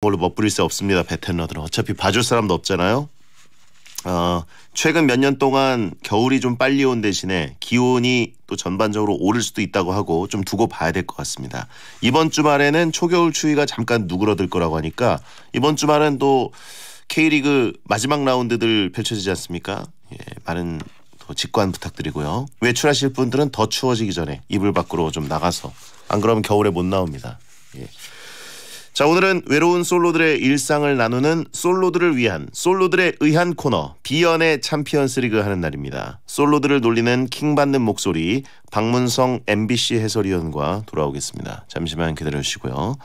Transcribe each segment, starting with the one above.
걸로 멋부릴 새 없습니다. 베테너들은 어차피 봐줄 사람도 없잖아요. 어, 최근 몇 년 동안 겨울이 좀 빨리 온 대신에 기온이 또 전반적으로 오를 수도 있다고 하고 좀 두고 봐야 될 것 같습니다. 이번 주말에는 초겨울 추위가 잠깐 누그러들 거라고 하니까 이번 주말은 또 K리그 마지막 라운드들 펼쳐지지 않습니까? 예, 많은 또 직관 부탁드리고요. 외출하실 분들은 더 추워지기 전에 이불 밖으로 좀 나가서 안 그러면 겨울에 못 나옵니다. 예. 자, 오늘은 외로운 솔로들의 일상을 나누는 솔로들을 위한 솔로들에 의한 코너 비연의 챔피언스 리그 하는 날입니다. 솔로들을 놀리는 킹받는 목소리 박문성 MBC 해설위원과 돌아오겠습니다. 잠시만 기다려 주시고요.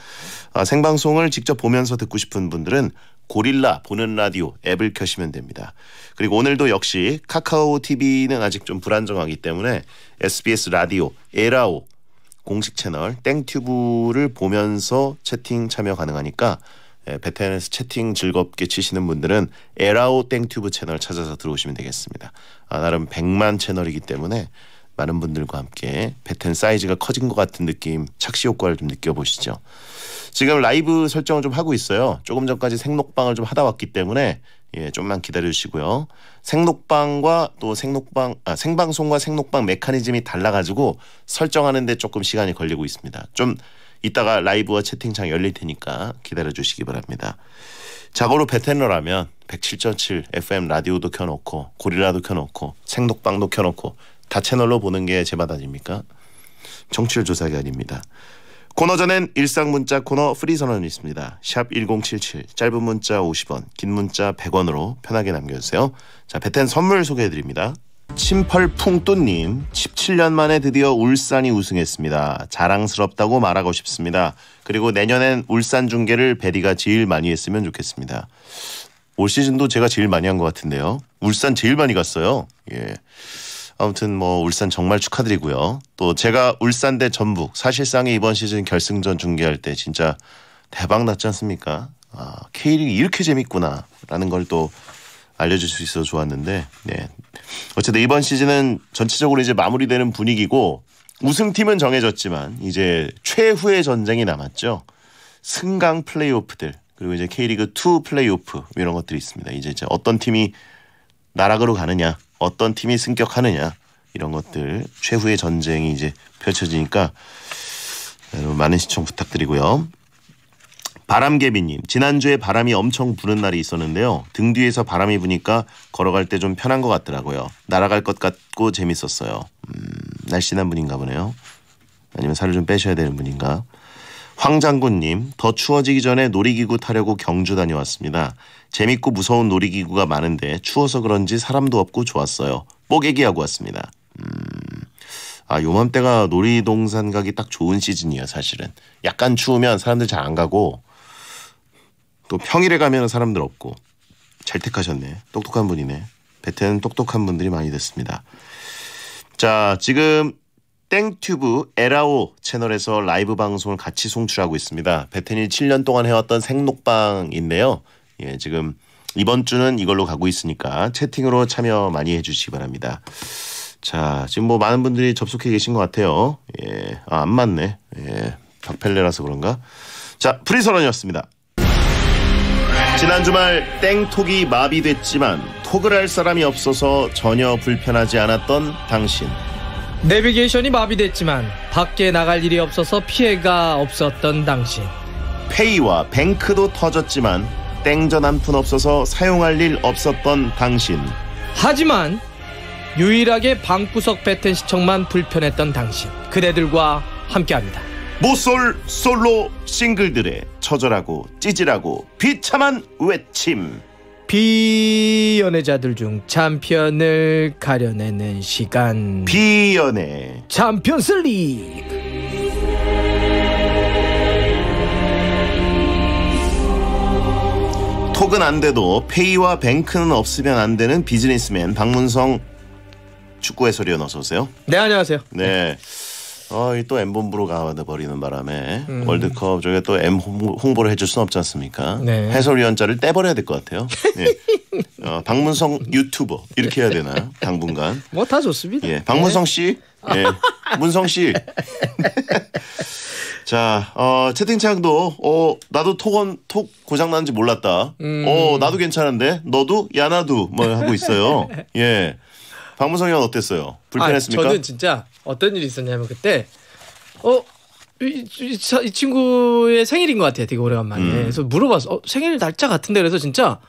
아, 생방송을 직접 보면서 듣고 싶은 분들은 고릴라 보는 라디오 앱을 켜시면 됩니다. 그리고 오늘도 역시 카카오 TV는 아직 좀 불안정하기 때문에 SBS 라디오, 에라오, 공식 채널 땡튜브를 보면서 채팅 참여 가능하니까 예, 베테랑에서 채팅 즐겁게 치시는 분들은 에라오 땡튜브 채널 찾아서 들어오시면 되겠습니다. 아, 나름 100만 채널이기 때문에 많은 분들과 함께 배텐 사이즈가 커진 것 같은 느낌 착시 효과를 좀 느껴보시죠. 지금 라이브 설정을 좀 하고 있어요. 조금 전까지 생록방을 좀 하다 왔기 때문에 예, 좀만 기다려주시고요. 생록방과 또 생록방, 아, 생방송과 생록방 메커니즘이 달라가지고 설정하는데 조금 시간이 걸리고 있습니다. 좀 이따가 라이브와 채팅창 열릴 테니까 기다려주시기 바랍니다. 자고로 베테너라면 107.7 FM 라디오도 켜놓고 고릴라도 켜놓고 생록방도 켜놓고 다채널로 보는 게 제맛 아닙니까? 정치율 조사기아닙니다 코너 전엔 일상 문자 코너 프리 선언이 있습니다. 샵 1077 짧은 문자 50원 긴 문자 100원으로 편하게 남겨주세요. 자 베텐 선물 소개해드립니다. 침펄풍또님 17년 만에 드디어 울산이 우승했습니다. 자랑스럽다고 말하고 싶습니다. 그리고 내년엔 울산 중계를 베리가 제일 많이 했으면 좋겠습니다. 올 시즌도 제가 제일 많이 한 것 같은데요. 울산 제일 많이 갔어요. 예. 아무튼 뭐 울산 정말 축하드리고요. 또 제가 울산 대 전북 사실상에 이번 시즌 결승전 중계할 때 진짜 대박 났지 않습니까? 아, K리그 이렇게 재밌구나라는 걸 또 알려줄 수 있어서 좋았는데 네. 어쨌든 이번 시즌은 전체적으로 이제 마무리되는 분위기고 우승팀은 정해졌지만 이제 최후의 전쟁이 남았죠. 승강 플레이오프들 그리고 이제 K리그 2 플레이오프 이런 것들이 있습니다. 이제 어떤 팀이 나락으로 가느냐 어떤 팀이 승격하느냐 이런 것들 최후의 전쟁이 이제 펼쳐지니까 여러분 많은 시청 부탁드리고요. 바람개비님 지난주에 바람이 엄청 부는 날이 있었는데요. 등 뒤에서 바람이 부니까 걸어갈 때 좀 편한 것 같더라고요. 날아갈 것 같고 재밌었어요. 음, 날씬한 분인가 보네요. 아니면 살을 좀 빼셔야 되는 분인가. 황 장군님, 더 추워지기 전에 놀이기구 타려고 경주 다녀왔습니다. 재밌고 무서운 놀이기구가 많은데 추워서 그런지 사람도 없고 좋았어요. 뽀개기하고 왔습니다. 음... 아, 요맘때가 놀이동산 가기 딱 좋은 시즌이에요, 사실은. 약간 추우면 사람들 잘 안 가고 또 평일에 가면 사람들 없고 잘 택하셨네. 똑똑한 분이네. 베테는 똑똑한 분들이 많이 됐습니다. 자, 지금 땡튜브 에라오 채널에서 라이브 방송을 같이 송출하고 있습니다. 베테니 7년 동안 해왔던 생록방인데요. 예, 지금 이번 주는 이걸로 가고 있으니까 채팅으로 참여 많이 해주시기 바랍니다. 자, 지금 뭐 많은 분들이 접속해 계신 것 같아요. 예, 아, 안 맞네. 예, 박펠레라서 그런가? 자, 프리선언이었습니다. 지난 주말 땡톡이 마비됐지만 톡을 할 사람이 없어서 전혀 불편하지 않았던 당신. 내비게이션이 마비됐지만 밖에 나갈 일이 없어서 피해가 없었던 당신. 페이와 뱅크도 터졌지만 땡전 한 푼 없어서 사용할 일 없었던 당신. 하지만 유일하게 방구석 배텐 시청만 불편했던 당신. 그대들과 함께합니다. 모쏠 솔로 싱글들의 처절하고 찌질하고 비참한 외침. 비연애자들 중 참편을 가려내는 시간 비연애 참편스 리 톡은 안 돼도 페이와 뱅크는 없으면 안 되는 비즈니스맨 박문성 축구 해설위원 어서 오세요. 네 안녕하세요. 네. 네. 어, 또 M 본부로 가버리는 바람에 음. 월드컵 중에 또 M 홍보를 해줄 순 없지 않습니까? 네. 해설위원자를 떼버려야 될 것 같아요. 예. 어, 박문성 유튜버 이렇게 해야 되나 요 당분간? 뭐 다 좋습니다. 예, 박문성 네. 씨, 예. 문성 씨. 자, 어, 채팅창도 어, 나도 톡은 톡 고장 나는지 몰랐다. 음. 어, 나도 괜찮은데 너도 야 나도 뭐 하고 있어요. 예. 박무성 의원 어땠어요? 불편했습니까? 아, 저는 진짜 어떤 일이 있었냐면 그때 어 이, 이, 이, 친구의 생일인 것 같아요. 되게 오래간만에. 음. 그래서 물어봤어. 어, 생일 날짜 같은데 그래서 진짜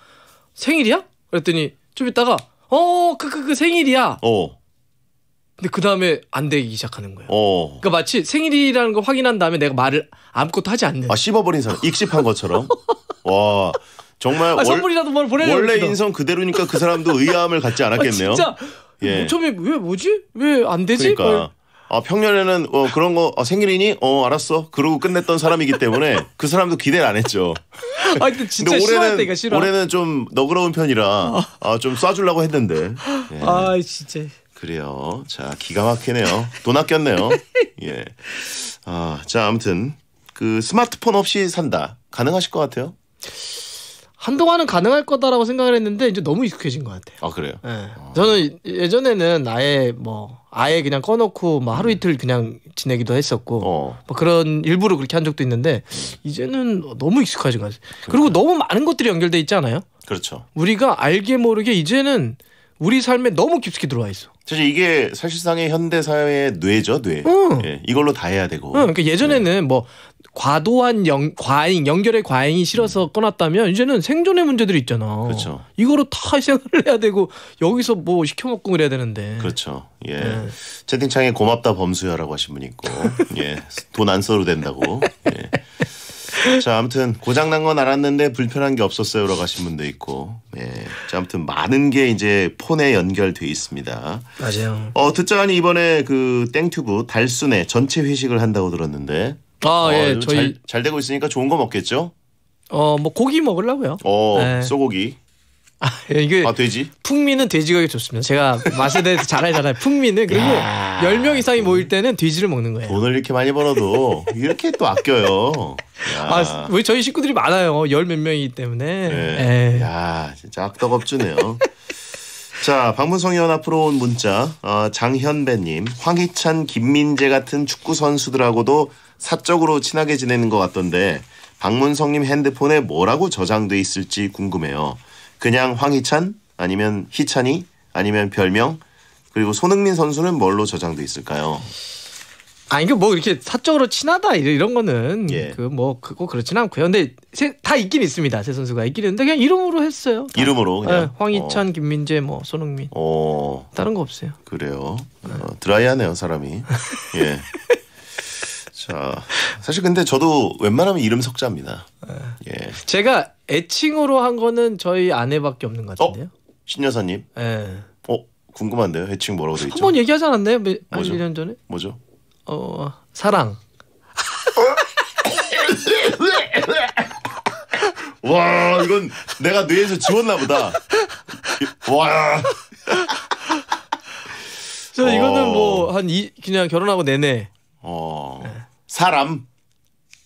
생일이야? 그랬더니 좀 있다가 어, 그, 그, 그 생일이야. 어. 근데 그 다음에 안 되기 시작하는 거예요. 어. 그러니까 마치 생일이라는 걸 확인한 다음에 내가 말을 아무것도 하지 않는. 아 씹어버린 사람, 익십한 것처럼. 와 정말 아, 월, 선물이라도 뭘 보내려고 원래 인성 그대로니까 그 사람도 의아함을 갖지 않았겠네요. 아, 진짜 예. 모처음에 뭐 왜 뭐지? 왜 안 되지? 그러니까. 아, 평년에는 어, 그런 거 아, 생일이니? 어 알았어. 그러고 끝냈던 사람이기 때문에 그 사람도 기대를 안 했죠. 아 근데 진짜 근데 올해는, 싫어 올해는 좀 너그러운 편이라 아, 좀 쏴주려고 했는데. 예. 아 진짜. 그래요. 자 기가 막히네요. 돈 아꼈네요. 예. 아자 아무튼 그 스마트폰 없이 산다 가능하실 것 같아요. 한동안은 가능할 거다라고 생각을 했는데 이제 너무 익숙해진 것 같아요. 아 그래요? 네. 아. 저는 예전에는 아예 뭐 아예 그냥 꺼놓고 뭐 하루 음. 이틀 그냥 지내기도 했었고 어. 뭐 그런 일부러 그렇게 한 적도 있는데 이제는 너무 익숙해진 것 같아요. 그리고 너무 많은 것들이 연결돼 있잖아요 그렇죠. 우리가 알게 모르게 이제는 우리 삶에 너무 깊숙이 들어와 있어. 사실 이게 사실상의 현대 사회의 뇌죠, 뇌. 응. 예, 이걸로 다 해야 되고. 응, 그러니까 예전에는 네. 뭐 과도한 연, 과잉 연결의 과잉이 싫어서 음. 꺼놨다면 이제는 생존의 문제들이 있잖아. 그렇죠. 이거로 다 생활을 해야 되고 여기서 뭐 시켜 먹고 그래야 되는데. 그렇죠. 예. 네. 채팅창에 고맙다 범수야라고 하신 분 있고, 예, 돈 안 써도 된다고. 예. 자, 아무튼 고장 난 건 알았는데 불편한 게 없었어요라고 하신 분도 있고. 예. 자, 아무튼 많은 게 이제 폰에 연결돼 있습니다. 맞아요. 어, 듣자니 이번에 그 땡튜브 달순회 전체 회식을 한다고 들었는데 아, 어, 예, 저희 잘, 잘, 되고 있으니까 좋은 거 먹겠죠? 어, 뭐 고기 먹으려고요. 어, 네. 소고기. 아, 예, 이게 아, 돼지? 풍미는 돼지가 좋습니다. 제가 맛에 대해서 잘 알잖아요. 풍미는 그리고 열명 이상이 모일 때는 돼지를 먹는 거예요. 돈을 이렇게 많이 벌어도 이렇게 또 아껴요. 야. 아, 우 저희 식구들이 많아요. 열 몇 명이기 때문에. 네. 예. 야, 진짜 악덕업주네요. 자, 박문성 의원 앞으로 온 문자. 어, 장현배님, 황희찬, 김민재 같은 축구 선수들하고도 사적으로 친하게 지내는 것 같던데 박문성님 핸드폰에 뭐라고 저장돼 있을지 궁금해요. 그냥 황희찬 아니면 희찬이 아니면 별명 그리고 손흥민 선수는 뭘로 저장돼 있을까요? 아 이게 뭐 이렇게 사적으로 친하다 이런 거는 예. 그뭐 그거 그렇진 않고요. 근데 세, 다 있긴 있습니다. 세 선수가 있긴 있는데 그냥 이름으로 했어요. 다. 이름으로 그냥 네, 황희찬, 어. 김민재, 뭐 손흥민. 어. 다른 거 없어요. 그래요. 네. 어, 드라이하네요 사람이. 예. 자, 그렇죠. 사실 근데 저도 웬만하면 이름 석자입니다. 네. 예. 제가 애칭으로 한 거는 저희 아내밖에 없는 것 어? 같은데요. 신 여사님. 예. 네. 어 궁금한데요. 애칭 뭐라고 돼 있죠? 한 번 얘기하지 않았나요? 몇, 뭐죠? 1년 전에? 뭐죠? 어 사랑. 와 이건 내가 뇌에서 지웠나 보다. 와. 저 이거는 어. 뭐한이 그냥 결혼하고 내내 어. 네. 사람.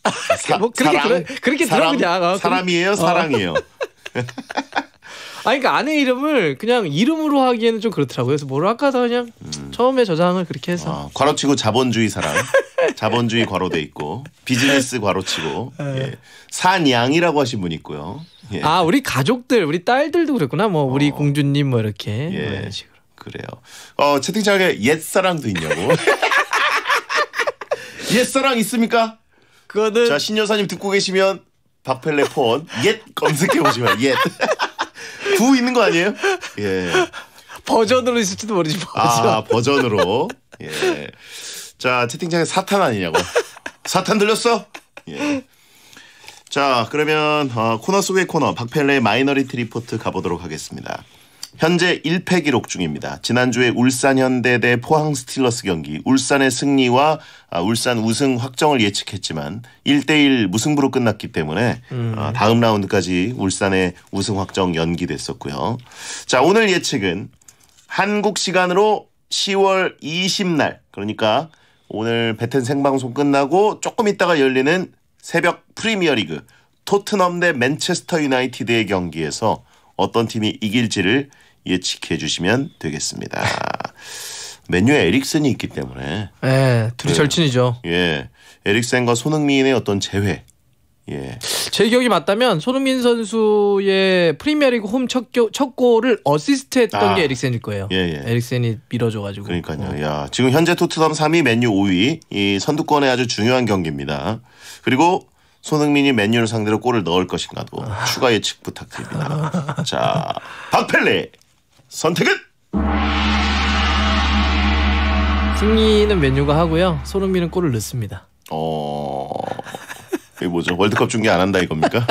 사, 뭐 그렇게 사람, 들어, 그렇게 사람, 들어 그냥 어, 사람이에요, 사랑이에요. 어. 아니 그러니까 아내 이름을 그냥 이름으로 하기에는 좀 그렇더라고요. 그래서 뭐를 할까서 그냥 음. 처음에 저장을 그렇게 해서 어, 괄호치고 자본주의 사람, 자본주의 괄호돼 있고 비즈니스 괄호치고 어. 예. 산양이라고 하신 분 있고요. 예. 아 우리 가족들, 우리 딸들도 그랬구나. 뭐 우리 어. 공주님 뭐 이렇게 예. 뭐 이런 식으로. 그래요. 어 채팅창에 옛 사랑도 있냐고. 옛사랑 있습니까? 그거는 자 신여사님 듣고 계시면 박펠레 폰옛 검색해 보시면 옛. 구 있는 거 아니에요? 예. 버전으로 있을지도 모르지 아, 버전. 아 버전으로. 예. 자 채팅창에 사탄 아니냐고. 사탄 들렸어? 예. 자 그러면 어, 코너 속의 코너 박펠레 마이너리트 리포트 가보도록 하겠습니다. 현재 1패 기록 중입니다. 지난주에 울산 현대 대 포항 스틸러스 경기 울산의 승리와 아, 울산 우승 확정을 예측했지만 1대1 무승부로 끝났기 때문에 음. 아, 다음 라운드까지 울산의 우승 확정 연기됐었고요. 자, 오늘 예측은 한국 시간으로 10월 20날 그러니까 오늘 배튼 생방송 끝나고 조금 있다가 열리는 새벽 프리미어리그 토트넘 대 맨체스터 유나이티드의 경기에서 어떤 팀이 이길지를 예측해 주시면 되겠습니다. 맨유에 에릭슨이 있기 때문에 네, 둘이 네. 절친이죠. 예, 에릭센과 손흥민의 어떤 재회. 예. 제 기억이 맞다면 손흥민 선수의 프리미어리그 홈첫 첫 골을 어시스트했던 아, 게 에릭센일 거예요. 예, 예. 에릭센이 밀어줘가지고. 그러니까요. 어. 야, 지금 현재 토트넘 3위, 맨유 5위 이 선두권의 아주 중요한 경기입니다. 그리고 손흥민이 맨유를 상대로 골을 넣을 것인가도 아. 추가 예측 부탁드립니다. 자, 박펠레 선택은? 승리는 메뉴가 하고요. 손흥민은 골을 넣습니다. 어. 이게 뭐죠? 월드컵 중계 안 한다 이겁니까?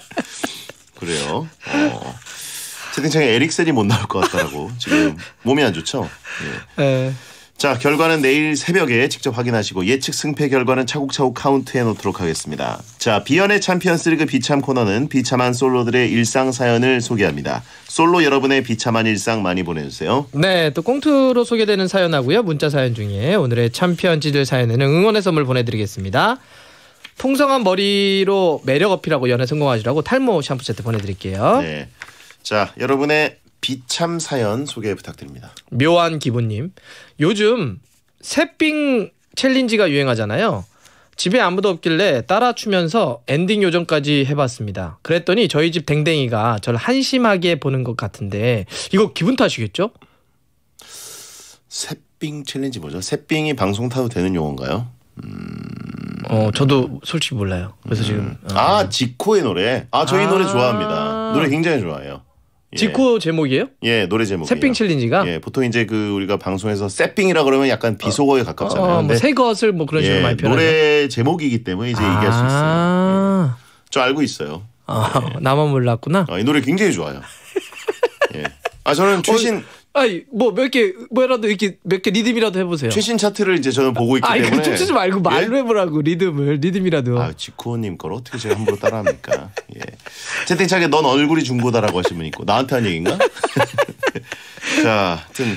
그래요. 어. 채팅창에 에릭센이 못 나올 것 같다라고 지금 몸이 안 좋죠? 예. 에. 예. 자, 결과는 내일 새벽에 직접 확인하시고 예측 승패 결과는 차곡차곡 카운트해 놓도록 하겠습니다. 자, 비연의 챔피언스리그 비참 코너는 비참한 솔로들의 일상 사연을 소개합니다. 솔로 여러분의 비참한 일상 많이 보내주세요. 네, 또 꽁트로 소개되는 사연하고요. 문자 사연 중에 오늘의 챔피언지들 사연에는 응원의 선물 보내드리겠습니다. 풍성한 머리로 매력 어필하고 연애 성공하시라고 탈모 샴푸 세트 보내드릴게요. 네. 자, 여러분의 비참 사연 소개 부탁드립니다. 묘한 기분님. 요즘 새삥 챌린지가 유행하잖아요. 집에 아무도 없길래 따라 추면서 엔딩 요정까지 해봤습니다. 그랬더니 저희 집 댕댕이가 절 한심하게 보는 것 같은데 이거 기분 탓이겠죠? 새삥 챌린지 뭐죠? 새삥이 방송 타도 되는 용어인가요? 음... 어 저도 솔직히 몰라요. 그래서 음... 지금 아, 어... 아 지코의 노래. 아 저희 아 노래 좋아합니다. 노래 굉장히 좋아해요. 예. 직후 제목이에요? 예, 노래 제목. 새삥 챌린지가? 예, 보통 이제 그 우리가 방송에서 새삥이라 그러면 약간 비속어에 어, 가깝잖아요. 어, 뭐새 것을 뭐 그런 예, 식으로 많이 표현하는. 노래 제목이기 때문에 이제 아. 얘기할 수 있어요. 아. 예. 저 알고 있어요. 아, 나만 몰랐구나. 아, 이 노래 굉장히 좋아요. 예. 아 저는 어, 최신 아니 뭐몇 개 뭐라도 이렇게 몇 개 리듬이라도 해보세요. 최신 차트를 이제 저는 보고 있기 아니, 때문에. 아니 쫓지 말고 예? 말로 예? 해보라고 리듬을 리듬이라도. 아지코호님걸 어떻게 제가 함부로 따라합니까? 예. 채팅창에 넌 얼굴이 중고다라고 하신 분 있고 나한테 한 얘기인가? 자, 하여튼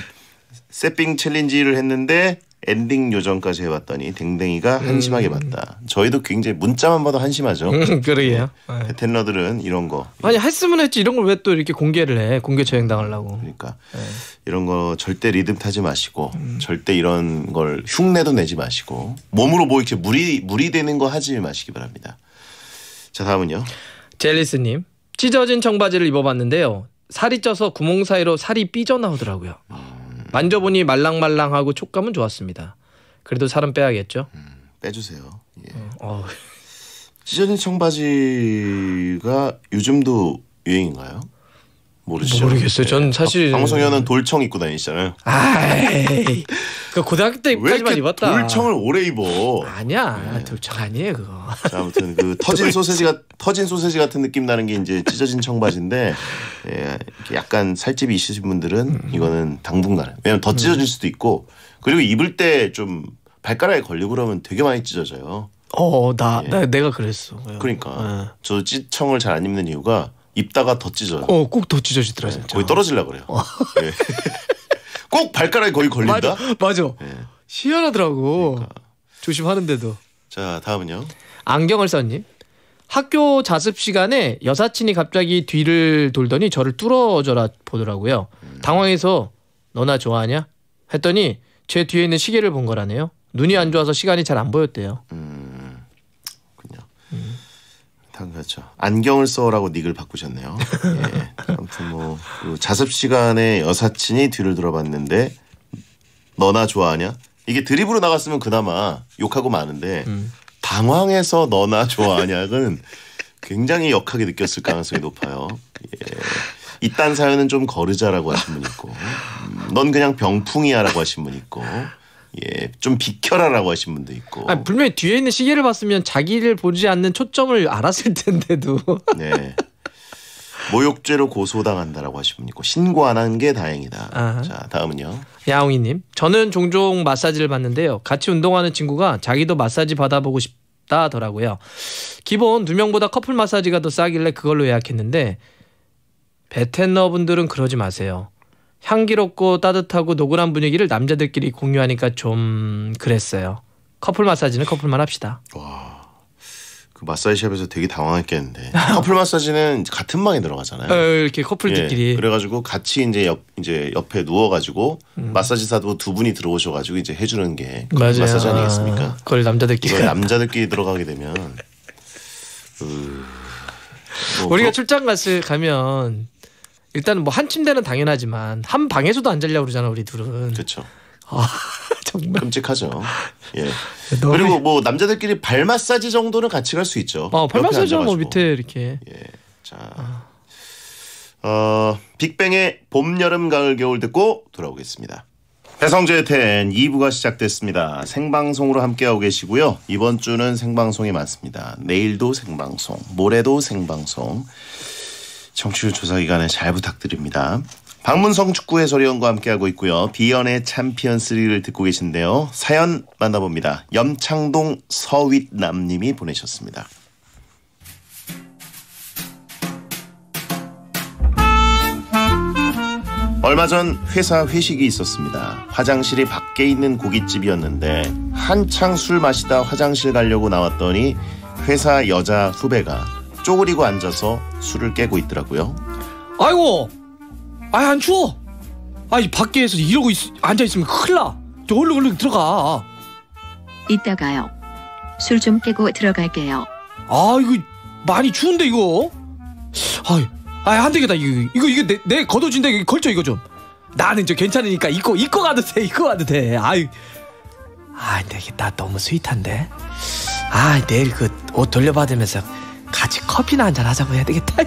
세핑 챌린지를 했는데 엔딩 요정까지 해봤더니 댕댕이가 한심하게 음. 봤다. 저희도 굉장히 문자만 봐도 한심하죠. 음, 그러요 어, 네. 베텐러들은 이런 거 아니 했으면 했지 이런 걸 왜 또 이렇게 공개를 해? 공개 처형 당하려고. 그러니까 네. 이런 거 절대 리듬 타지 마시고 음. 절대 이런 걸 흉내도 내지 마시고 몸으로 뭐 이렇게 무리 무리되는 거 하지 마시기 바랍니다. 자 다음은요. 젤리스님 찢어진 청바지를 입어봤는데요. 살이 쪄서 구멍 사이로 살이 삐져 나오더라고요. 음. 만져보니 말랑말랑하고 촉감은 좋았습니다. 그래도 살은 빼야겠죠. 음, 빼주세요. 예. 음, 어. 찢어진 청바지가 요즘도 유행인가요? 모르시죠? 모르겠어요. 전 네. 사실 아, 방송연은 돌청 입고 다니시잖아요. 아그 고등학교 때까지만 입었다. 돌청을 오래 입어. 아니야, 네. 돌청 아니에요 그거. 자, 아무튼 그 터진 소세지가 터진 소세지 같은 느낌 나는 게 이제 찢어진 청바지인데 예, 약간 살집이 있으신 분들은 음. 이거는 당분간 왜냐면 더 음. 찢어질 음. 수도 있고 그리고 입을 때 좀 발가락에 걸리고 그러면 되게 많이 찢어져요. 어, 나, 예. 나 내가 그랬어. 그러니까 네. 어. 저 찢청을 잘 안 입는 이유가 입다가 더 찢어요. 어, 꼭더 찢어지더라고요. 거의 떨어질라 그래요. 어. 네. 꼭 발가락에 거의 걸린다. 맞아. 맞 네. 예. 희한하더라고. 그러니까. 조심하는데도. 자, 다음은요. 안경을 써님. 학교 자습 시간에 여사친이 갑자기 뒤를 돌더니 저를 뚫어져라 보더라고요. 음. 당황해서 너나 좋아하냐? 했더니 제 뒤에 있는 시계를 본 거라네요. 눈이 안 좋아서 시간이 잘 안 보였대요. 음. 참 그렇죠. 안경을 써라고 닉을 바꾸셨네요. 예. 아무튼 뭐 그 자습 시간에 여사친이 뒤를 돌아봤는데 너나 좋아하냐? 이게 드립으로 나갔으면 그나마 욕하고 마는데 음. 당황해서 너나 좋아하냐는 굉장히 역하게 느꼈을 가능성이 높아요. 예. 이딴 사연은 좀 거르자라고 하신 분 있고, 음, 넌 그냥 병풍이야라고 하신 분 있고. 예, 좀 비켜라라고 하신 분도 있고. 아 분명히 뒤에 있는 시계를 봤으면 자기를 보지 않는 초점을 알았을 텐데도. 네. 모욕죄로 고소당한다라고 하신 분 있고 신고 안 한 게 다행이다. 아하. 자 다음은요. 야옹이님, 저는 종종 마사지를 받는데요. 같이 운동하는 친구가 자기도 마사지 받아보고 싶다더라고요. 기본 두 명보다 커플 마사지가 더 싸길래 그걸로 예약했는데 베테너 분들은 그러지 마세요. 향기롭고 따뜻하고 노골한 분위기를 남자들끼리 공유하니까 좀 그랬어요. 커플 마사지는 커플만 합시다. 와. 그 마사지샵에서 되게 당황했겠는데 커플 마사지는 같은 방에 들어가잖아요. 에, 어, 이렇게 커플들끼리. 예, 그래가지고 같이 이제 옆 이제 옆에 누워가지고 음. 마사지사도 두 분이 들어오셔가지고 이제 해주는 게 커플 마사지 아니겠습니까? 아, 그걸 남자들끼리. 그걸 남자들끼리 들어가게 되면. 으... 뭐 우리가 거 출장 갔을 가면 일단 뭐 한 침대는 당연하지만 한 방에서도 안 자려고 그러잖아 우리 둘은. 그렇죠. 아 정말 끔찍하죠. 예. 너무... 그리고 뭐 남자들끼리 발 마사지 정도는 같이 갈 수 있죠. 어, 발마사지뭐 밑에 이렇게. 예. 자. 어, 빅뱅의 봄, 여름, 가을, 겨울 듣고 돌아오겠습니다. 배성재의 텐 2부가 시작됐습니다. 생방송으로 함께하고 계시고요. 이번 주는 생방송이 많습니다. 내일도 생방송, 모레도 생방송. 청취율 조사 기간에 잘 부탁드립니다. 방문성 축구 해설위원과 함께하고 있고요. 비연의 챔피언스리를 듣고 계신데요. 사연 만나봅니다. 염창동 서윗남님이 보내셨습니다. 얼마 전 회사 회식이 있었습니다. 화장실이 밖에 있는 고깃집이었는데 한창 술 마시다 화장실 가려고 나왔더니 회사 여자 후배가 쪼그리고 앉아서 술을 깨고 있더라고요. 아이고, 아이 안 추워. 아이 밖에서 이러고 있, 앉아 있으면 큰일 나. 저 얼른 얼른 들어가. 이따가요. 술 좀 깨고 들어갈게요. 아 이거 많이 추운데 이거. 아이, 아이 안 되겠다 이거 이거 이거 내, 내 겉옷인데 이거 걸쳐 이거 좀. 나는 저 괜찮으니까 입고 입고 가도 돼 입고 가도 돼. 아이아 되겠다 너무 스윗한데. 아 내일 그 옷 돌려받으면서. 같이 커피나 한잔 하자고 해야 되겠다.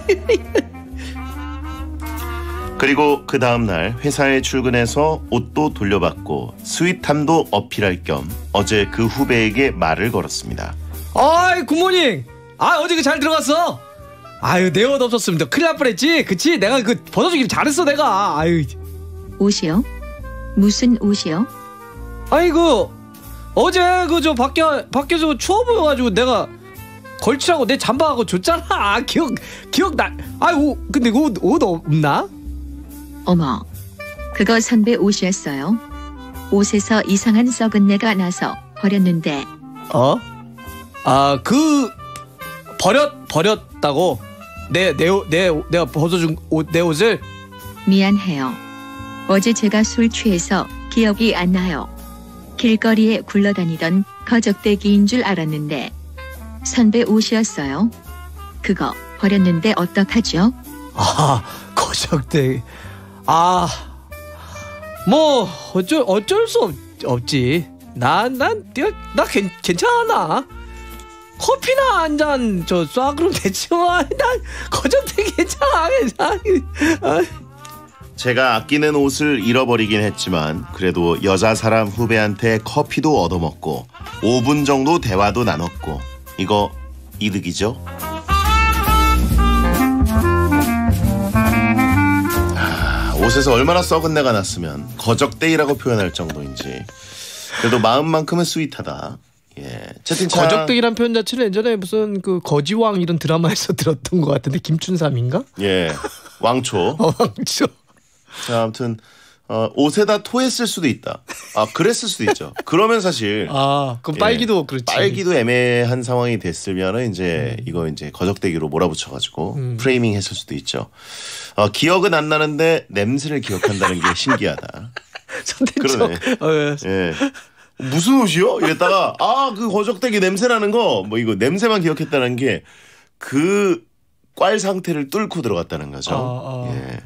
그리고 그 다음날 회사에 출근해서 옷도 돌려받고 스윗함도 어필할 겸 어제 그 후배에게 말을 걸었습니다. 아이 굿모닝. 아 어제 그 잘 들어갔어. 아유 내 옷 없었습니다. 큰일 날 뻔했지. 그치? 내가 그 벗어주길 잘했어 내가. 아유. 옷이요? 무슨 옷이요? 아이고 어제 그 저 밖에 밖에서 추워 보여가지고 내가 걸치라고 내 잠바하고 줬잖아. 아, 기억 기억 나. 아유 근데 옷옷 그 없나? 어머, 그거 선배 옷이었어요. 옷에서 이상한 썩은 내가 나서 버렸는데. 어? 아 그 버렸 버렸다고 내 내 내 내가 벗어준 옷 내 옷을 미안해요. 어제 제가 술 취해서 기억이 안 나요. 길거리에 굴러다니던 거적대기인 줄 알았는데 선배 옷이었어요. 그거 버렸는데 어떡하죠? 아, 거적대. 아, 뭐 어쩔 어쩔 수 없, 없지. 난난나 괜찮아. 커피나 한 잔저쏴그로 대지 만난 거적대 괜찮아 괜찮아. 아. 제가 아끼는 옷을 잃어버리긴 했지만 그래도 여자 사람 후배한테 커피도 얻어먹고 5분 정도 대화도 나눴고 이거 이득이죠? 아, 옷에서 얼마나 썩은 내가 났으면 거적대이라고 표현할 정도인지 그래도 마음만큼은 스윗하다. 예. 채팅창 거적대이란 표현 자체는 예전에 무슨 그 거지왕 이런 드라마에서 들었던 것 같은데 김춘삼인가? 예. 왕초. 어, 왕초. 자, 아무튼 어, 옷에다 토했을 수도 있다. 아 그랬을 수도 있죠. 그러면 사실 아 그럼 빨기도 예, 그렇지. 빨기도 애매한 상황이 됐으면은 이제 음. 이거 이제 거적대기로 몰아붙여가지고 음. 프레이밍 했을 수도 있죠. 어, 기억은 안 나는데 냄새를 기억한다는 게 신기하다. 그러네. 어, 예. 예. 무슨 옷이요? 이랬다가 아그 거적대기 냄새라는 거 뭐 이거 냄새만 기억했다는 게그꽐 상태를 뚫고 들어갔다는 거죠. 아, 아. 예.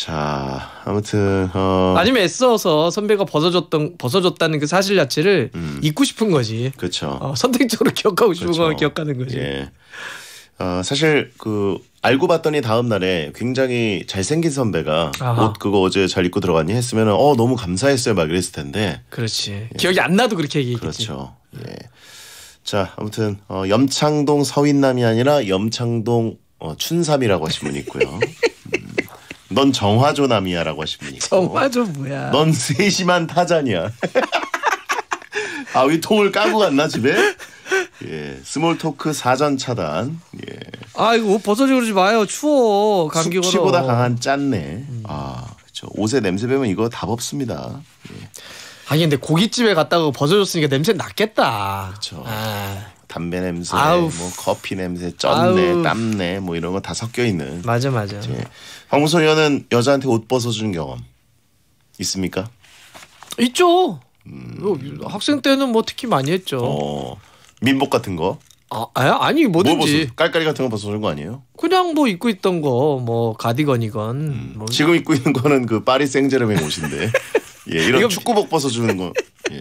자, 아무튼 어... 아니면 애써서 선배가 벗어졌던 벗어졌다는 그 사실 자체를 음. 잊고 싶은 거지. 그렇죠. 어, 선택적으로 기억하고 싶은 그쵸. 걸 기억하는 거지. 예. 어, 사실 그 알고 봤더니 다음 날에 굉장히 잘생긴 선배가 아하. 옷 그거 어제 잘 입고 들어갔니 했으면 어 너무 감사했어요 막 이랬을 텐데. 그렇지. 예. 기억이 안 나도 그렇게 얘기했지. 그렇죠. 예. 자, 아무튼 어, 염창동 서인남이 아니라 염창동 어, 춘삼이라고 하신 분이 있고요. 넌 정화조남이야라고 하십니다. 정화조 뭐야? 넌 세심한 타자냐? 아, 이 통을 까고 갔나 집에? 예, 스몰 토크 사전 차단. 예. 아, 이거 옷 벗어지 그러지 마요. 추워. 감기 걸어. 보다 강한 짠내. 음. 아, 그렇죠. 옷에 냄새 배면 이거 답 없습니다. 예. 아니 근데 고깃집에 갔다고 벗어줬으니까 냄새 났겠다. 그렇죠. 아. 담배 냄새, 아우. 뭐 커피 냄새, 쩐내, 아 땀내 뭐 이런 거 다 섞여 있는. 맞아 맞아. 이제 황무성 의원은 여자한테 옷 벗어준 경험 있습니까? 있죠. 음. 학생 때는 뭐 특히 많이 했죠. 어, 민복 같은 거. 아, 아니 뭐든지 뭐 깔깔이 같은 거 벗어준 거 아니에요? 그냥 뭐 입고 있던 거뭐 가디건이건 음. 뭐. 지금 입고 있는 거는 그 파리 생제르맹 옷인데 예, 이런 이거... 축구복 벗어주는 거 예.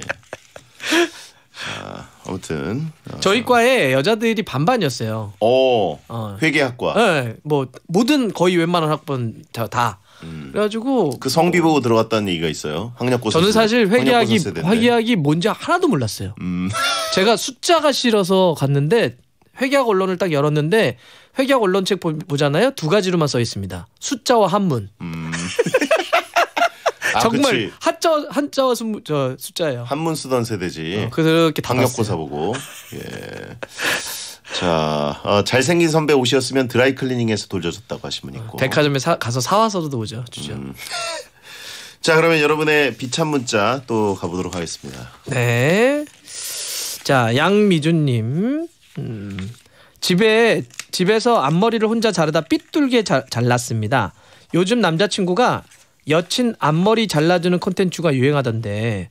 아. 아무튼 저희 과에 여자들이 반반이었어요. 어, 어. 회계학과. 네, 뭐 모든 거의 웬만한 학번 다. 다. 음. 그래가지고 그 성비 보고 들어갔다는 얘기가 있어요. 학력고 저는 사실 회계학이 회계학이 네. 뭔지 하나도 몰랐어요. 음. 제가 숫자가 싫어서 갔는데 회계학 언론을 딱 열었는데 회계학 언론책 보잖아요. 두 가지로만 써 있습니다. 숫자와 한문. 음. 아, 정말 한자 한자 숫, 저, 숫자예요. 한문 쓰던 세대지. 어, 그렇게 당력고사 보고. 예. 자, 어, 잘생긴 선배 옷이었으면 드라이클리닝에서 돌려줬다고 하신 분 있고. 백화점에 사, 가서 사와서도 오죠 주죠. 음. 자, 그러면 여러분의 비참 문자 또 가보도록 하겠습니다. 네. 자, 양미준님. 음, 집에 집에서 앞머리를 혼자 자르다 삐뚤게 자, 잘랐습니다. 요즘 남자친구가 여친 앞머리 잘라주는 콘텐츠가 유행하던데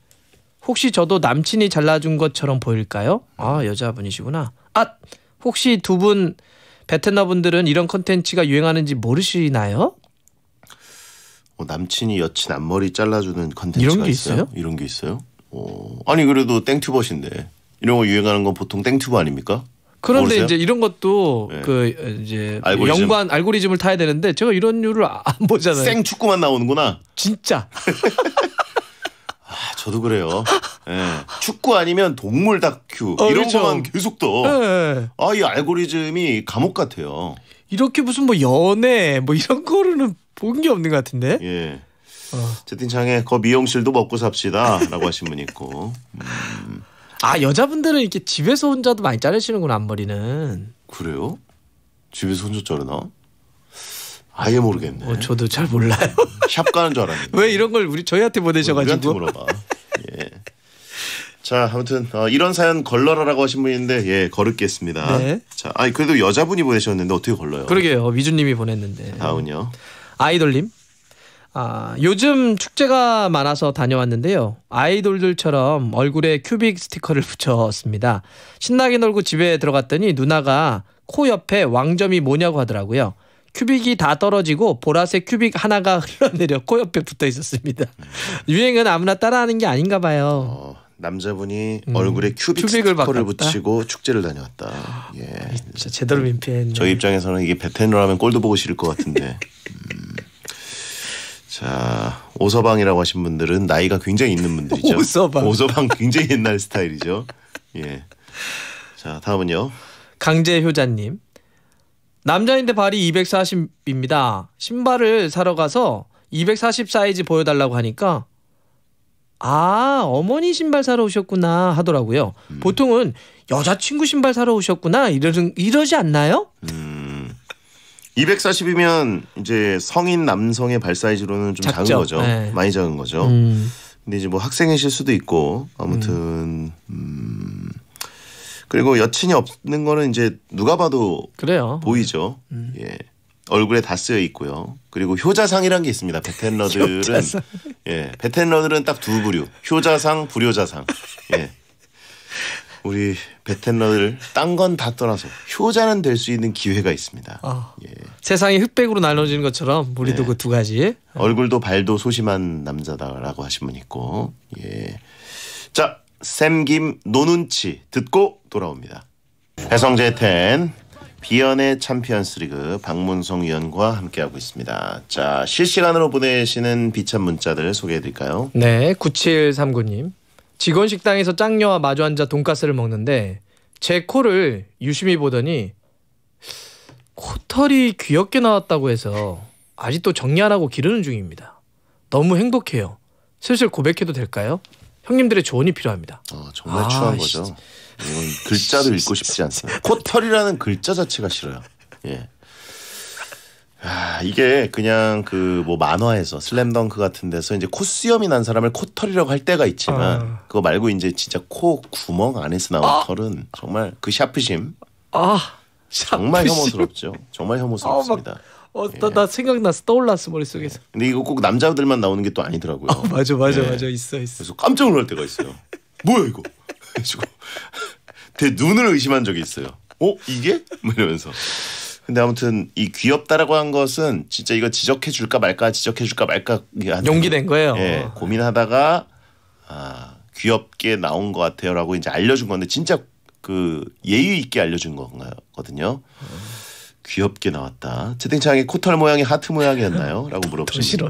혹시 저도 남친이 잘라준 것처럼 보일까요? 아 여자분이시구나. 아 혹시 두 분 베트남분들은 이런 콘텐츠가 유행하는지 모르시나요? 어, 남친이 여친 앞머리 잘라주는 컨텐츠가 있어요? 있어요? 이런 게 있어요? 어, 아니 그래도 땡튜버신데 이런 거 유행하는 건 보통 땡튜버 아닙니까? 그런데 모르세요? 이제 이런 것도 네. 그 이제 알고리즘. 연관 알고리즘을 타야 되는데 제가 이런 류를 아, 안 보잖아요. 생 축구만 나오는구나. 진짜. 아, 저도 그래요. 네. 축구 아니면 동물 다큐 어, 이런 그렇죠. 것만 계속 떠. 네. 예, 예. 아이 알고리즘이 감옥 같아요. 이렇게 무슨 뭐 연애 뭐 이런 거로는 본 게 없는 것 같은데. 예. 어. 채팅장에거 미용실도 먹고 삽시다라고 하신 분 있고. 음. 아 여자분들은 이렇게 집에서 혼자도 많이 자르시는구나 앞머리는. 그래요? 집에서 혼자 자르나? 아예 모르겠네. 어, 저도 잘 몰라요. 샵 가는 줄 알았는데. 왜 이런 걸 우리 저희한테 보내셔가지고? 우리한테 물어봐. 예. 자 아무튼 어, 이런 사연 걸러라라고 하신 분인데 예 거르겠습니다. 네. 자 아니 그래도 여자분이 보내셨는데 어떻게 걸러요? 그러게요 미주님이 보냈는데. 다음요 아이돌님 아, 요즘 축제가 많아서 다녀왔는데요. 아이돌들처럼 얼굴에 큐빅 스티커를 붙였습니다. 신나게 놀고 집에 들어갔더니 누나가 코 옆에 왕점이 뭐냐고 하더라고요. 큐빅이 다 떨어지고 보라색 큐빅 하나가 흘러내려 코 옆에 붙어 있었습니다. 음. 유행은 아무나 따라하는 게 아닌가 봐요. 어, 남자분이 음, 얼굴에 큐빅 을 스티커를 바꿨다? 붙이고 축제를 다녀왔다. 예. 진짜 제대로 민폐했네. 저희 입장에서는 이게 베테랑하면 꼴도 보고 싫을 것 같은데. 음. 자 오서방이라고 하신 분들은 나이가 굉장히 있는 분들이죠. 오서방. 오서방 굉장히 옛날 스타일이죠. 예. 자 다음은요. 강재효자님 남자인데 발이 240입니다. 신발을 사러 가서 240 사이즈 보여달라고 하니까 아 어머니 신발 사러 오셨구나 하더라고요. 음. 보통은 여자친구 신발 사러 오셨구나 이러 이러지 않나요? 음. 240이면 이제 성인 남성의 발 사이즈로는 좀 작죠. 작은 거죠. 네. 많이 작은 거죠. 음. 근데 이제 뭐 학생이실 수도 있고 아무튼 음. 음. 그리고 여친이 없는 거는 이제 누가 봐도 그래요. 보이죠. 음. 예. 얼굴에 다 쓰여 있고요. 그리고 효자상이란게 있습니다. 베텐러들은 효자상. 예, 베텐러들은 딱 두 부류. 효자상, 불효자상. 예. 우리 베테너들 딴건 다 떠나서 효자는 될 수 있는 기회가 있습니다. 어. 예. 세상이 흑백으로 나눠지는 것처럼 우리도 네. 그두 가지. 얼굴도 발도 소심한 남자다라고 하신 분 있고. 예. 자, 샘김 노눈치 듣고 돌아옵니다. 해성재 텐 비연의 챔피언스리그 박문성 위원과 함께하고 있습니다. 자 실시간으로 보내시는 비참 문자들 소개해드릴까요? 네, 9739님. 직원 식당에서 짱녀와 마주 앉아 돈가스를 먹는데 제 코를 유심히 보더니 코털이 귀엽게 나왔다고 해서 아직도 정리 하라고 기르는 중입니다. 너무 행복해요. 슬슬 고백해도 될까요? 형님들의 조언이 필요합니다. 어, 정말 아, 추한 거죠. 글자도 읽고 싶지 않습니다. 코털이라는 글자 자체가 싫어요. 예. 아, 이게 그냥 그 뭐 만화에서 슬램덩크 같은 데서 이제 코수염이 난 사람을 코털이라고 할 때가 있지만 아. 그거 말고 이제 진짜 코 구멍 안에서 나온 아. 털은 정말 그 샤프심. 아. 정말 혐오스럽죠. 정말 혐오스럽습니다. 아, 어나 예. 나 생각났어 떠올랐어 머릿속에서. 근데 이거 꼭 남자들만 나오는 게 또 아니더라고요. 아, 맞아 맞아 예. 맞아 있어 있어. 그래서 깜짝 놀랄 때가 있어요. 뭐야 이거? 그래가지고 대 눈을 의심한 적이 있어요. 어 이게? 이러면서. 근데 아무튼 이 귀엽다라고 한 것은 진짜 이거 지적해 줄까 말까 지적해 줄까 말까 용기낸 거예요. 예, 고민하다가 아 귀엽게 나온 것 같아요라고 이제 알려준 건데 진짜 그 예의 있게 알려준 건가요?거든요. 음. 귀엽게 나왔다. 채팅창에 코털 모양이 하트 모양이었나요? 라고 물어보신 고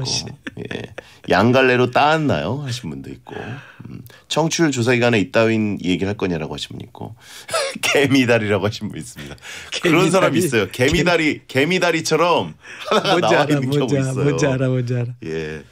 예. 양갈래로 따았나요? 하신 분도 있고 음. 청출 조사기간에 이따윈 얘기를 할 거냐라고 하신 분 있고 개미다리라고 하신 분 있습니다. 개미다리. 그런 사람 있어요. 개미다리 개미다리처럼 하나가 뭔지 나와 있는 경우 있어요. 뭔지 알아 뭔지 알아. 예.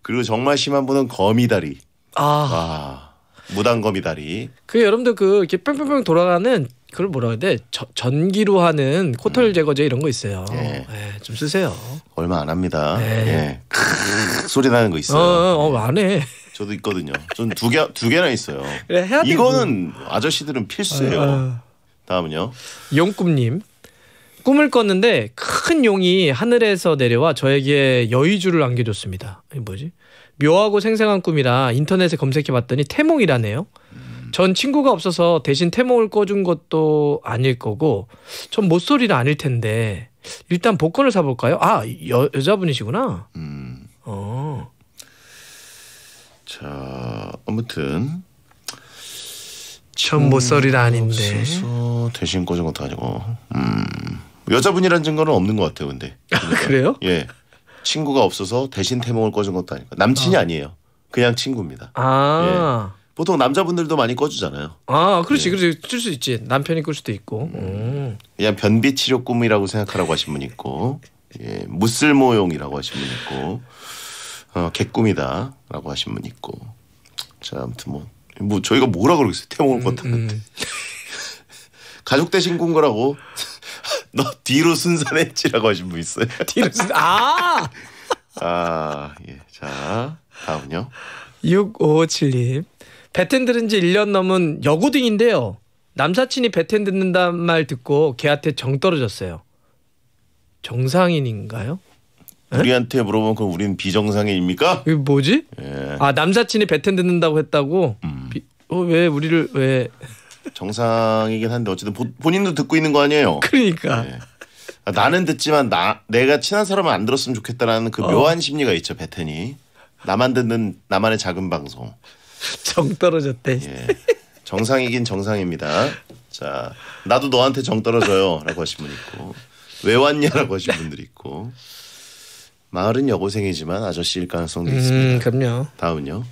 그리고 정말 심한 분은 거미다리. 아. 와. 아, 무당거미 다리. 그 여러분들 그 이렇게 뺑뺑뺑 돌아가는 그걸 뭐라 해야 돼? 저, 전기로 하는 코털 음. 제거제 이런 거 있어요. 예. 예, 좀 쓰세요. 얼마 안 합니다. 네. 예. 예. 크으 소리 나는 거 있어요. 어, 어, 어, 안 해. 저도 있거든요. 전두개 두 개나 있어요. 그래, 해야 이거는 아저씨들은 필수예요. 아, 다음은요. 용꿈님. 꿈을 꿨는데 큰 용이 하늘에서 내려와 저에게 여의주를 안겨줬습니다. 뭐지? 묘하고 생생한 꿈이라 인터넷에 검색해봤더니 태몽이라네요. 음. 전 친구가 없어서 대신 태몽을 꿔준 것도 아닐 거고 전 못소리는 아닐 텐데 일단 복권을 사볼까요? 아 여, 여자분이시구나. 음. 어. 자 아무튼 전 못소리는 음, 아닌데. 대신 꿔준 것도 아니고. 음. 여자분이란 증거는 없는 것 같아요, 근데. 그 그래요? 예. 친구가 없어서 대신 태몽을 꿔준 것도 아니고 남친이 어. 아니에요. 그냥 친구입니다. 아. 예. 보통 남자분들도 많이 꺼주잖아요. 아, 그렇지, 네. 그렇지. 줄수 있지. 남편이 끌 수도 있고. 음. 음. 그냥 변비 치료 꿈이라고 생각하라고 하신 분 있고, 예, 무쓸모용이라고 하신 분 있고, 어, 개꿈이다라고 하신 분 있고. 자, 아무튼 뭐, 뭐 저희가 뭐라 그러겠어요. 태몽을 껐다는데. 음, 음. 가족 대신 꾼 거라고. 너 뒤로 순산했지라고 하신 분 있어요. 뒤로 순 아! 아, 예. 자, 다음은요. 6557님. 배텐 들은 지 1년 넘은 여고등인데요 남사친이 베텐 듣는단 말 듣고 걔한테 정 떨어졌어요. 정상인인가요? 에? 예? 우리한테 물어보면 그럼 우린 비정상인입니까? 이게 뭐지? 예. 아 남사친이 베텐 듣는다고 했다고? 음. 비, 어, 왜 우리를 왜? 정상이긴 한데 어쨌든 보, 본인도 듣고 있는 거 아니에요? 그러니까. 예. 아, 나는 듣지만 나 내가 친한 사람은 안 들었으면 좋겠다라는 그 어. 묘한 심리가 있죠 베텐이. 나만 듣는 나만의 작은 방송. 정 떨어졌대. 예. 정상이긴 정상입니다. 자, 나도 너한테 정 떨어져요라고 하신 분 있고 왜 왔냐라고 하신 분들 있고 마을은 여고생이지만 아저씨일 가능성도 음, 있습니다. 그럼요. 다음은요.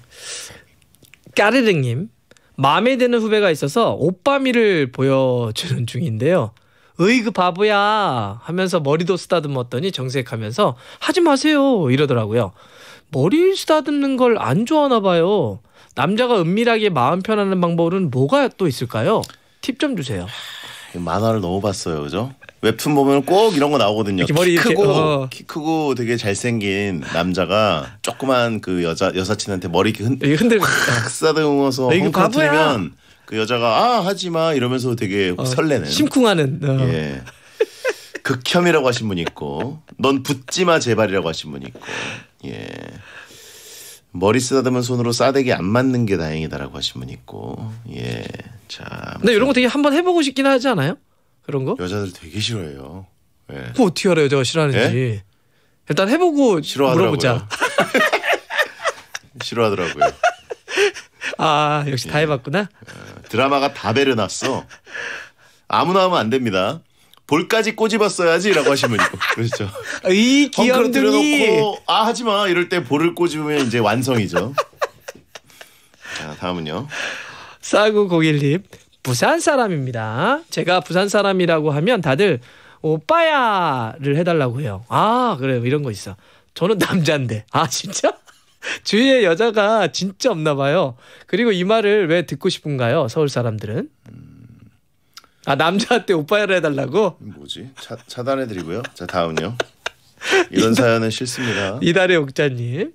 까르릉님 마음에 드는 후배가 있어서 오빠미를 보여주는 중인데요. 으이그 바보야 하면서 머리도 쓰다듬었더니 정색하면서 하지 마세요 이러더라고요. 머리 쓰다듬는 걸 안 좋아하나 봐요. 남자가 은밀하게 마음 편하는 방법은 뭐가 또 있을까요? 팁 좀 주세요. 만화를 너무 봤어요, 그죠? 웹툰 보면 꼭 이런 거 나오거든요. 머리 키 크고 어. 키 크고 되게 잘생긴 남자가 조그만 그 여자 여사친한테 머리 이렇게 흔, 들고 아. 쓰다듬어서 헝클 아, 면그 여자가 아 하지 마 이러면서 되게 어, 설레는 심쿵하는. 어. 예. 극혐이라고 하신 분 있고 넌 붙지마 제발이라고 하신 분 있고 예 머리 쓰다듬은 손으로 싸대기 안 맞는 게 다행이다라고 하신 분 있고 예자 근데 이런 거 되게 한번 해보고 싶긴 하지 않아요? 그런 거 여자들 되게 싫어해요. 예. 그 어떻게 알아요 제가 싫어하는지 예? 일단 해보고 싫어하더라고요. 물어보자. 싫어하더라고요. 아 역시 예. 다 해봤구나. 어, 드라마가 다 베려놨어. 아무나 하면 안 됩니다. 볼까지 꼬집었어야지라고 하시면 그렇죠. 아, 이 기염둥이 아 하지 마 이럴 때 볼을 꼬집으면 이제 완성이죠. 자 다음은요. 싸구 고길님 부산 사람입니다. 제가 부산 사람이라고 하면 다들 오빠야를 해달라고 해요. 아그래 이런 거 있어. 저는 남자인데 아 진짜? 주위에 여자가 진짜 없나 봐요. 그리고 이 말을 왜 듣고 싶은가요? 서울 사람들은. 음. 아 남자한테 오빠를 해달라고? 뭐지? 차, 차단해드리고요. 자 다음요. 이런 이달, 사연은 싫습니다. 이달의 옥자님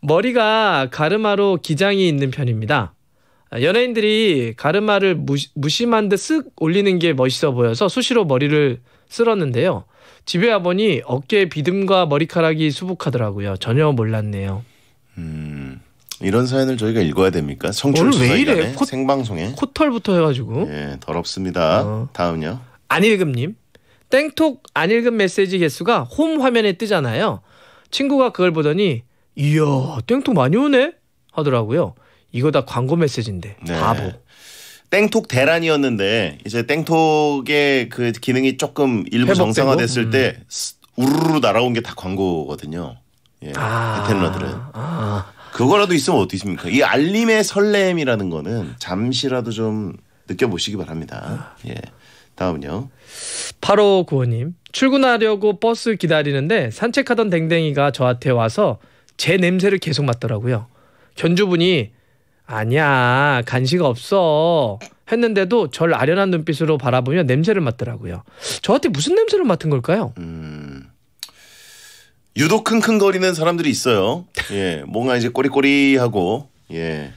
머리가 가르마로 기장이 있는 편입니다. 연예인들이 가르마를 무시, 무심한 듯쓱 올리는 게 멋있어 보여서 수시로 머리를 쓸었는데요. 집에 와보니 어깨 비듬과 머리카락이 수북하더라고요. 전혀 몰랐네요. 음, 이런 사연을 저희가 읽어야 됩니까? 청출 오늘 왜 이래? 콧- 생방송에 코털부터 해가지고 예, 더럽습니다. 어. 다음요. 안일금님 땡톡 안일금 메시지 개수가 홈 화면에 뜨잖아요. 친구가 그걸 보더니 이야 땡톡 많이 오네 하더라고요. 이거 다 광고 메시지인데 네. 바보. 땡톡 대란이었는데 이제 땡톡의 그 기능이 조금 일부 정상화됐을 음. 때 우르르 날아온 게 다 광고거든요. 예, 베테랑들은 아, 그 그거라도 있으면 어떠십니까? 이 알림의 설렘이라는 거는 잠시라도 좀 느껴보시기 바랍니다. 예. 다음은요. 8호 구호님 출근하려고 버스 기다리는데 산책하던 댕댕이가 저한테 와서 제 냄새를 계속 맡더라고요. 견주분이 아니야 간식 없어 했는데도 절 아련한 눈빛으로 바라보며 냄새를 맡더라고요. 저한테 무슨 냄새를 맡은 걸까요? 음... 유독 킁킁거리는 사람들이 있어요. 예, 뭔가 이제 꼬리꼬리하고 예.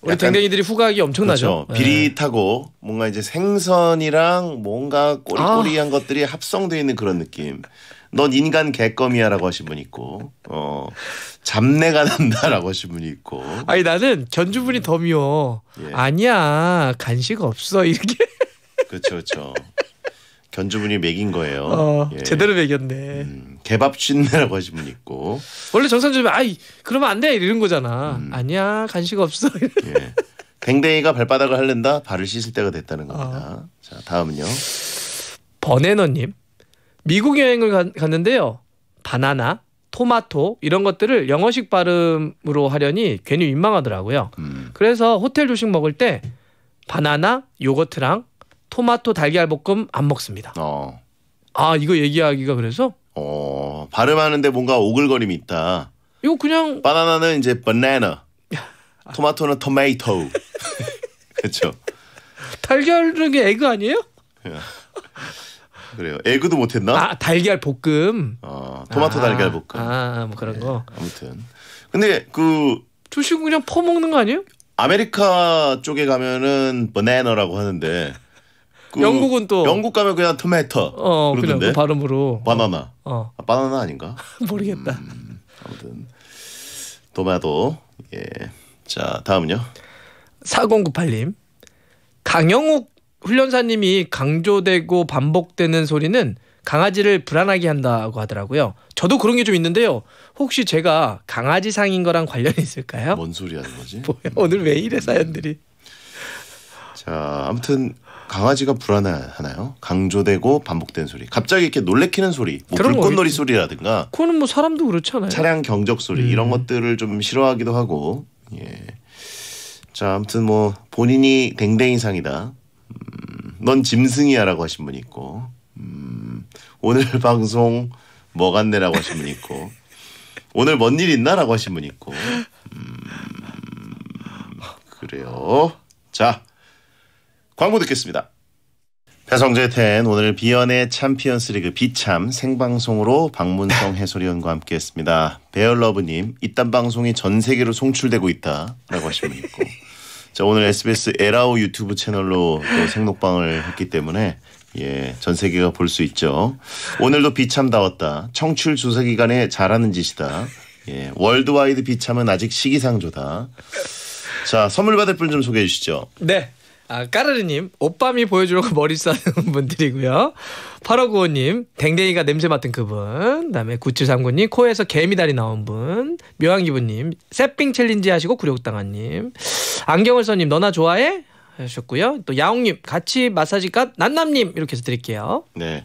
우리 댕댕이들이 후각이 엄청나죠. 그렇죠. 예. 비릿하고 예. 뭔가 이제 생선이랑 뭔가 꼬리꼬리한 아. 것들이 합성되어 있는 그런 느낌. 넌 인간 개껌이야라고 하신 분 있고, 어 잡내가 난다라고 하신 분이 있고. 아니 나는 견주분이 더 미워. 예. 아니야 간식 없어 이렇게. 그렇죠, 그렇죠. 견주분이 맥인 거예요. 어, 예. 제대로 맥였네. 음, 개밥 신내라고 하신 분 있고. 원래 정상적이면 아이 그러면 안 돼 이런 거잖아. 음. 아니야 간식 없어. 예. 댕댕이가 발바닥을 할른다 발을 씻을 때가 됐다는 겁니다. 어. 자 다음은요. 버네너님 미국 여행을 가, 갔는데요. 바나나, 토마토 이런 것들을 영어식 발음으로 하려니 괜히 민망하더라고요. 음. 그래서 호텔 조식 먹을 때 바나나, 요거트랑 토마토 달걀 볶음 안 먹습니다. 어. 아 이거 얘기하기가 그래서? 어 발음하는데 뭔가 오글거림이 있다. 이거 그냥 바나나는 이제 바나나, 토마토는 토마토. 그렇죠. 달걀은 게 에그 아니에요? 그래요. 에그도 못했나? 아 달걀 볶음. 어 토마토 아, 달걀 볶음. 아뭐 그런 예, 거. 네, 아무튼 근데 그 주식 그냥 퍼먹는 거 아니에요? 아메리카 쪽에 가면은 바나나라고 하는데 그 영국은 또 영국 가면 그냥 토마토 어, 뭐 그러던데. 그 발음으로 바나나. 어. 어. 아, 바나나 아닌가? 모르겠다. 음, 아무튼 토마토. 예. 자, 다음은요. 4098님. 강영욱 훈련사님이 강조되고 반복되는 소리는 강아지를 불안하게 한다고 하더라고요. 저도 그런 게 좀 있는데요. 혹시 제가 강아지 상인 거랑 관련이 있을까요? 뭔 소리 하는 거지? 뭐야, 오늘 왜 이래 사연들이. 자, 아무튼 강아지가 불안해하나요? 강조되고 반복된 소리. 갑자기 이렇게 놀래키는 소리. 뭐 그런 불꽃놀이 소리라든가. 그거는 뭐 사람도 그렇잖아요. 차량 경적 소리 음. 이런 것들을 좀 싫어하기도 하고. 예. 자, 아무튼 뭐 본인이 댕댕이상이다. 음, 넌 짐승이야라고 하신 분 있고. 음, 오늘 방송 뭐 같네라고 하신 분 있고. 오늘 뭔 일 있나라고 하신 분 있고. 음, 그래요. 자, 광고 듣겠습니다. 배성재 텐 오늘 비연의 챔피언스리그 비참 생방송으로 박문성 네. 해설위원과 함께했습니다. 베어러브님 이딴 방송이 전 세계로 송출되고 있다라고 하신 분 있고 자 오늘 SBS 에라오 유튜브 채널로 또 생록방을 했기 때문에 예, 전 세계가 볼 수 있죠. 오늘도 비참다웠다. 청출 조사 기간에 잘하는 짓이다. 예, 월드와이드 비참은 아직 시기상조다. 자, 선물 받을 분 좀 소개해 주시죠. 네. 아, 까르르님, 오빠미 보여주려고 머리 싸는 분들이고요. 8595님, 댕댕이가 냄새 맡은 그분. 그 다음에 9739님, 코에서 개미다리 나온 분. 묘한기분님 새삥 챌린지 하시고 구력당한님. 안경을 써님, 너나 좋아해? 하셨고요. 또 야옹님 같이 마사지갓 난남님 이렇게 해서 드릴게요. 네,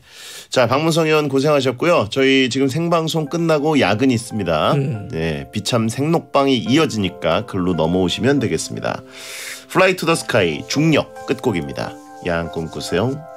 자 박문성 의원 고생하셨고요. 저희 지금 생방송 끝나고 야근 있습니다. 음. 네, 비참 생록방이 이어지니까 글로 넘어오시면 되겠습니다. 플라이 투더 스카이 중력 끝곡입니다. 양 꿈꾸세요.